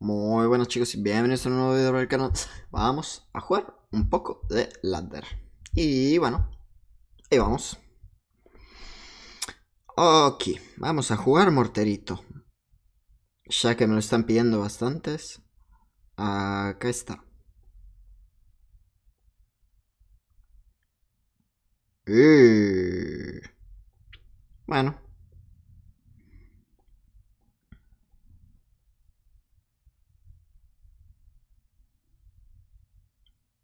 Muy buenas chicos y bienvenidos a un nuevo video del canal Vamos a jugar un poco de ladder Y bueno, ahí vamos Ok, vamos a jugar morterito Ya que me lo están pidiendo bastantes Acá está eh. Bueno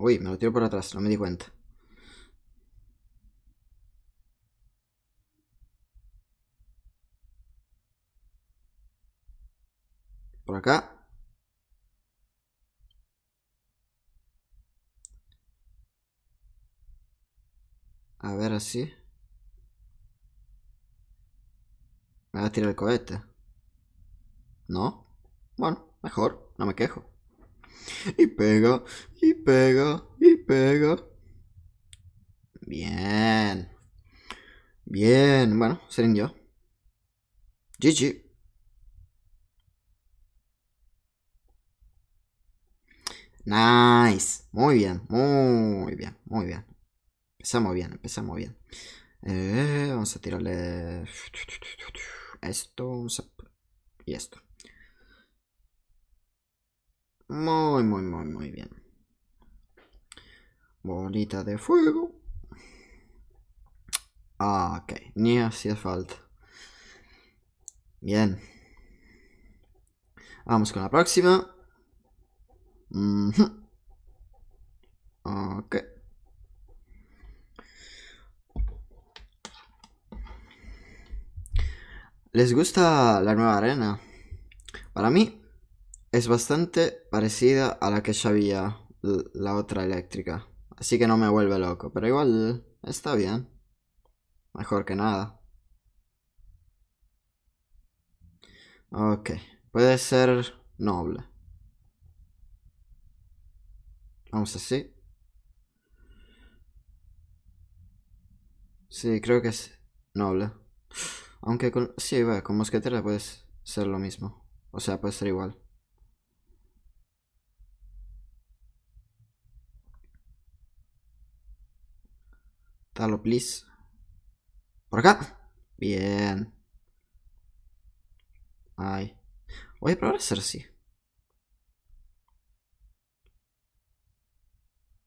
Uy, me lo tiro por atrás, no me di cuenta. Por acá. A ver así. Me va a tirar el cohete. ¿No? Bueno, mejor, no me quejo. Y pega, y pega, y pega. Bien. Bien, bueno, seré yo. GG. Nice. Muy bien, muy bien, muy bien. Empezamos bien, empezamos bien. Eh, vamos a tirarle esto, y esto. Muy, muy, muy, muy bien. Bonita de fuego. Ah, ok, ni hacía falta. Bien. Vamos con la próxima. Ok. ¿Les gusta la nueva arena? Para mí, es bastante parecida a la que ya había la otra eléctrica. Así que no me vuelve loco, pero igual está bien. Mejor que nada. Ok, puede ser noble. Vamos así. Sí, creo que es noble. Aunque con... Sí, va, con mosquetera puedes ser lo mismo. O sea, puede ser igual. Dalo, please. ¿Por acá? Bien. Ay. Voy a probar a hacer así.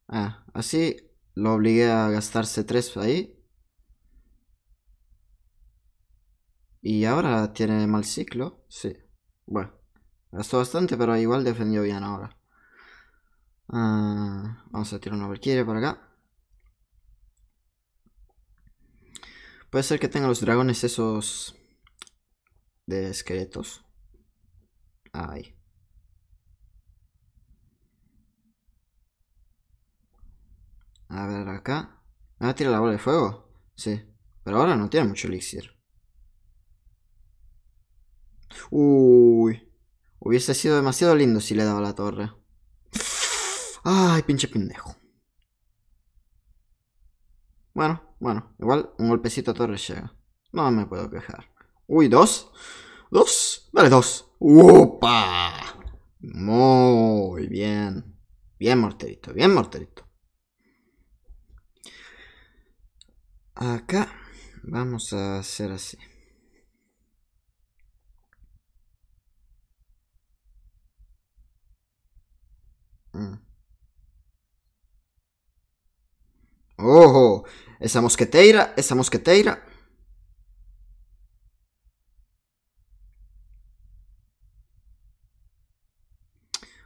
Ah, así lo obligué a gastarse tres ahí. Y ahora tiene mal ciclo. Sí. Bueno. Gastó bastante, pero igual defendió bien ahora. Ah, vamos a tirar una Valkyrie para acá. Puede ser que tenga los dragones esos de esqueletos. Ay. A ver acá. a ah, tira la bola de fuego. Sí. Pero ahora no tiene mucho elixir. Uy. Hubiese sido demasiado lindo si le daba la torre. Ay, pinche pendejo. Bueno, bueno, igual un golpecito a torre llega. No me puedo quejar. Uy, dos. Dos. Dale, dos. ¡Upa! Muy bien. Bien, morterito. Bien, morterito. Acá vamos a hacer así. Esa mosqueteira, esa mosqueteira.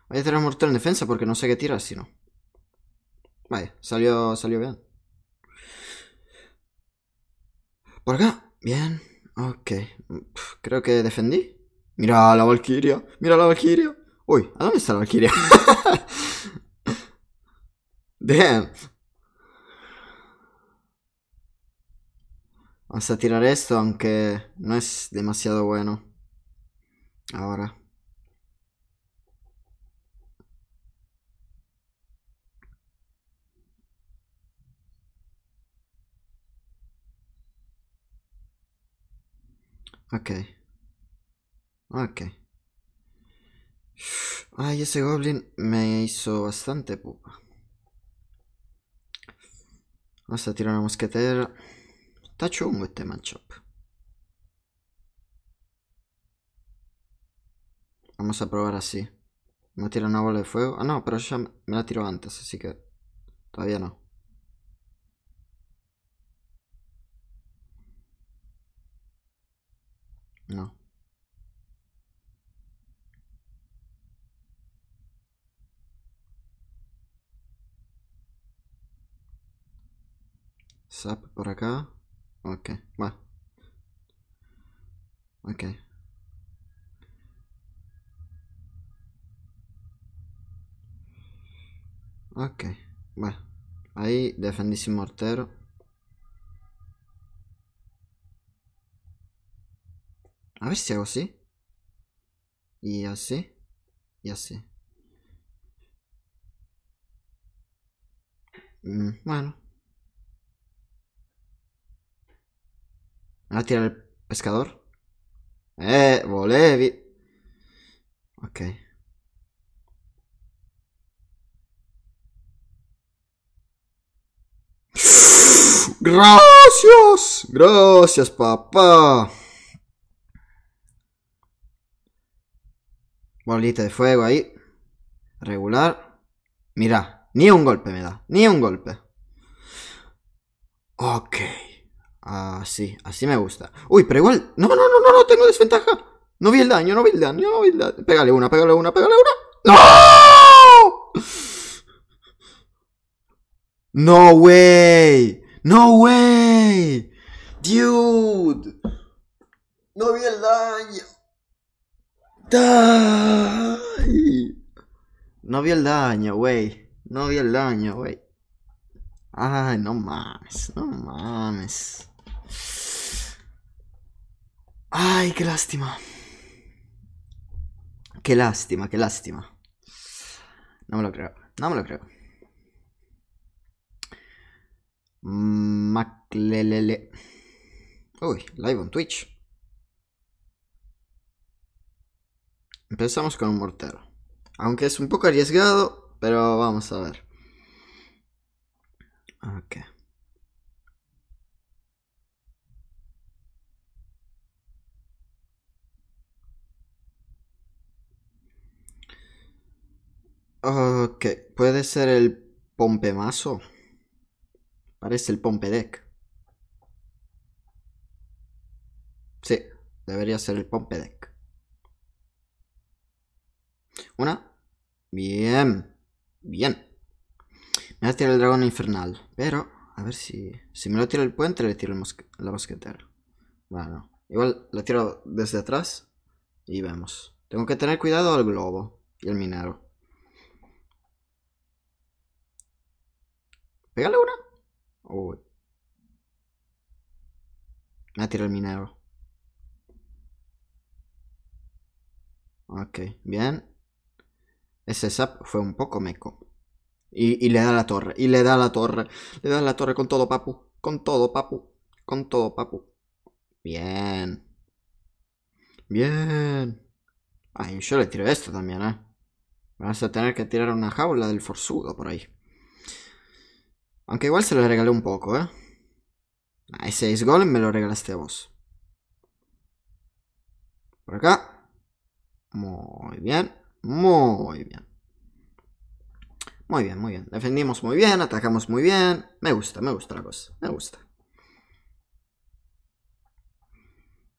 Voy a un mortal en defensa porque no sé qué tirar, si no. Vale, salió, salió bien. Por acá. Bien. Ok. creo que defendí. Mira la Valkyria. Mira la Valkyria. Uy, ¿a dónde está la Valkyria? Damn. a tirar esto, aunque no es demasiado bueno. Ahora. Ok. Ok. Ay, ese goblin me hizo bastante pupa. Vamos a tirar una mosquetera. Está chungo este Vamos a probar así. Me tira una bola de fuego. Ah, no, pero ya me la tiró antes, así que todavía no. No. Zap por acá. Ok, vai. Ok. Ok, vai. Ahí defendisi Mortero. A ver si hago así. Y así. Y así. Mm, bueno. ¿Van a tirar el pescador? ¡Eh! ¡Volé! Ok. ¡Gracias! ¡Gracias, papá! Bolita de fuego ahí. Regular. Mira, ni un golpe me da. Ni un golpe. Ok. Así, ah, así me gusta. Uy, pero igual. No, no, no, no, no, tengo desventaja. No vi el daño, no vi el daño, no vi el daño. Pégale una, pégale una, pégale una. ¡No! No way. No way. Dude. No vi el daño. No vi el daño, güey. No vi el daño, güey. Ay, no mames, no mames. Ay, qué lástima. Qué lástima, qué lástima. No me lo creo, no me lo creo. Maclelele. Uy, live on Twitch. Empezamos con un mortero. Aunque es un poco arriesgado, pero vamos a ver. Ok. Ok, puede ser el Pompemazo. Parece el Pompedec. Sí, debería ser el Pompedec. Una. Bien. Bien. Me va a tirar el dragón infernal. Pero, a ver si. Si me lo tira el puente, le tiro la mosquetera. Bueno, igual la tiro desde atrás. Y vemos. Tengo que tener cuidado al globo y el minero. Pégale una? Uy. Me ha tirado el minero. Ok, bien. Ese sap fue un poco meco. Y, y, le da la torre, y le da la torre. Le da la torre con todo, papu. Con todo, papu. Con todo, papu. Bien. Bien. Ay, yo le tiro esto también, ¿eh? Vas a tener que tirar una jaula del forzudo por ahí. Aunque igual se lo regalé un poco, ¿eh? Hay ah, seis goles, me lo regalaste vos. Por acá. Muy bien. Muy bien. Muy bien, muy bien. Defendimos muy bien, atacamos muy bien. Me gusta, me gusta la cosa. Me gusta.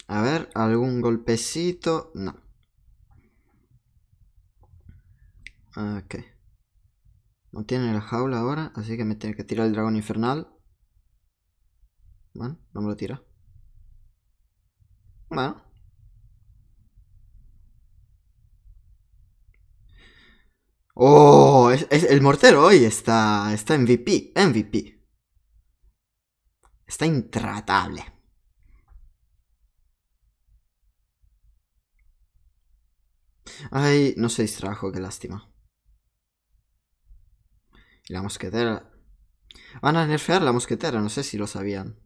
A ver, algún golpecito. No. Ok. No tiene la jaula ahora, así que me tiene que tirar el dragón infernal. Bueno, no me lo tira. Bueno. Oh, es, el mortero hoy está, está MVP, MVP. Está intratable. Ay, no se distrajo, qué lástima la mosquetera... Van a nerfear la mosquetera, no sé si lo sabían.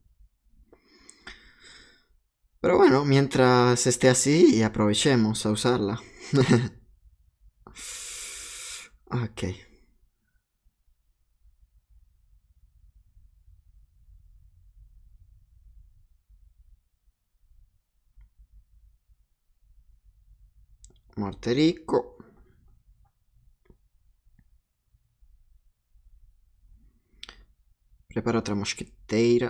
Pero bueno, mientras esté así, aprovechemos a usarla. ok. Morterico. Prepara outra mosqueteira.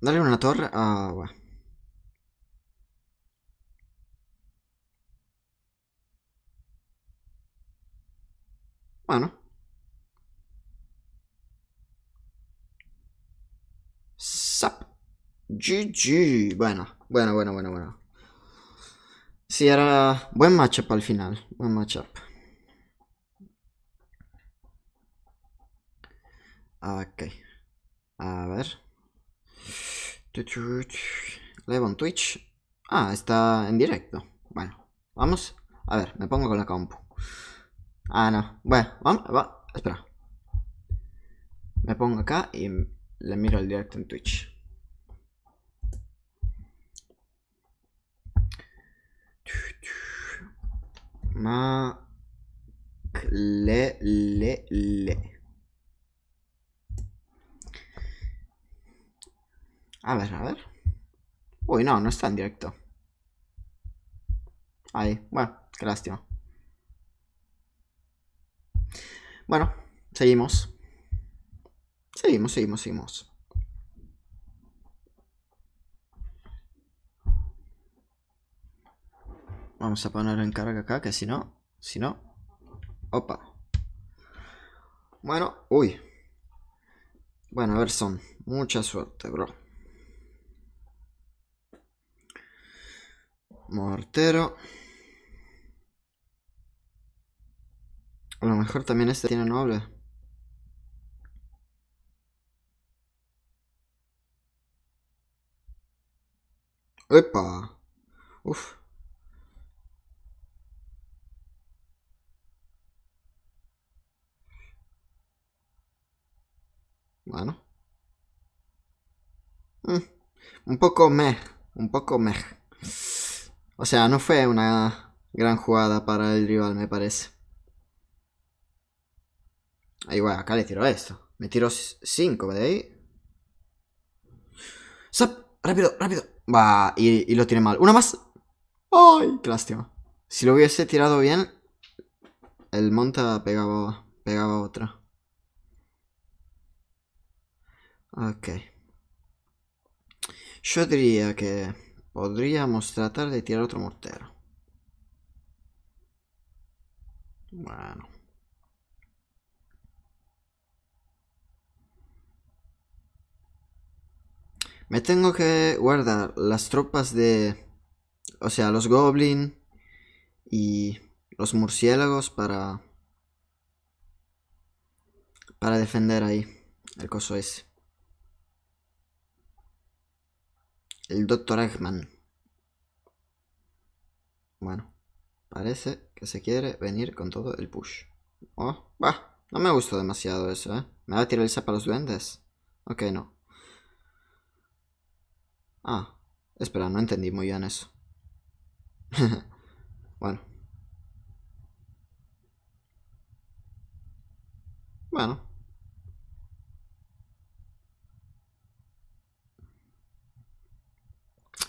Dare una torre? Ah, uè. Bueno. Sap. GG. Buena, buena, buena, buena, buena. era buen matchup al final. Buen matchup. Ok. A ver. Levo en Twitch. Ah, está en directo. Bueno, vamos. A ver, me pongo con la compu. Ah, no. Bueno, vamos. Espera. Me pongo acá y le miro el directo en Twitch. Ma. Le, le, le. A ver, a ver. Uy, no, no está en directo. Ahí, bueno, qué lástima. Bueno, seguimos. Seguimos, seguimos, seguimos. Vamos a poner en carga acá, que si no, si no. Opa. Bueno, uy. Bueno, a ver, son. Mucha suerte, bro. Mortero. A lo mejor también este tiene noble. ¡Epa! Uf. Bueno. Mm. un poco meh. Un poco meh. O sea, no fue una gran jugada para el rival, me parece. Ahí, bueno, acá le tiro esto. Me tiro 5 de ahí. ¡Rápido, rápido! Va, y, y, lo tiene mal. ¡Una más! ¡Ay! ¡Qué lástima! Si lo hubiese tirado bien, el monta pegaba, pegaba otra. Ok. Yo diría que podríamos tratar de tirar otro mortero. Bueno. Me tengo que guardar las tropas de... O sea, los goblins y los murciélagos para... Para defender ahí el coso ese. El doctor Eggman. Bueno, parece que se quiere venir con todo el push. Oh, bah, no me gustó demasiado eso, ¿eh? ¿Me va a tirar el sapo a los duendes? Ok, no. Ah, espera, no entendí muy bien eso. bueno. Bueno.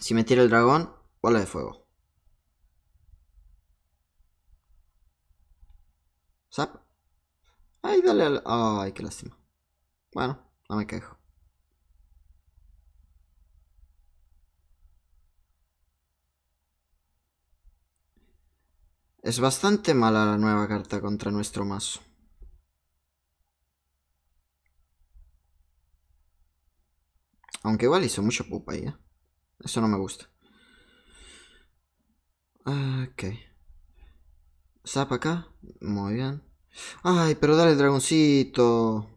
Si me tira el dragón, bola de fuego. ¿Sap? Ay, dale al... Ay, qué lástima. Bueno, no me quejo. Es bastante mala la nueva carta contra nuestro mazo. Aunque igual hizo mucho pupa ahí, ¿eh? Eso no me gusta. Ah, ok. Zap acá. Muy bien. Ay, pero dale dragoncito.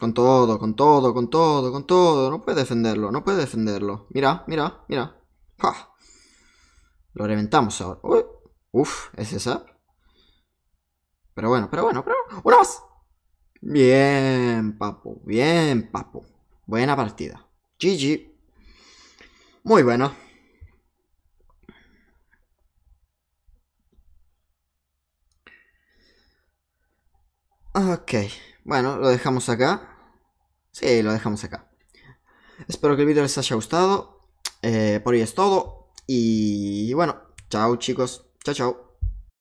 Con todo, con todo, con todo, con todo. No puede defenderlo, no puede defenderlo. Mira, mira, mira. Lo reventamos ahora. Uf, ese zap. Pero bueno, pero bueno, pero... ¡Una más! Bien, papo, bien, papo. Buena partida. GG. Muy bueno. Ok, bueno, lo dejamos acá. Sí, lo dejamos acá. Espero que el vídeo les haya gustado. Eh, por hoy es todo. Y bueno, chao chicos. Chao, chao.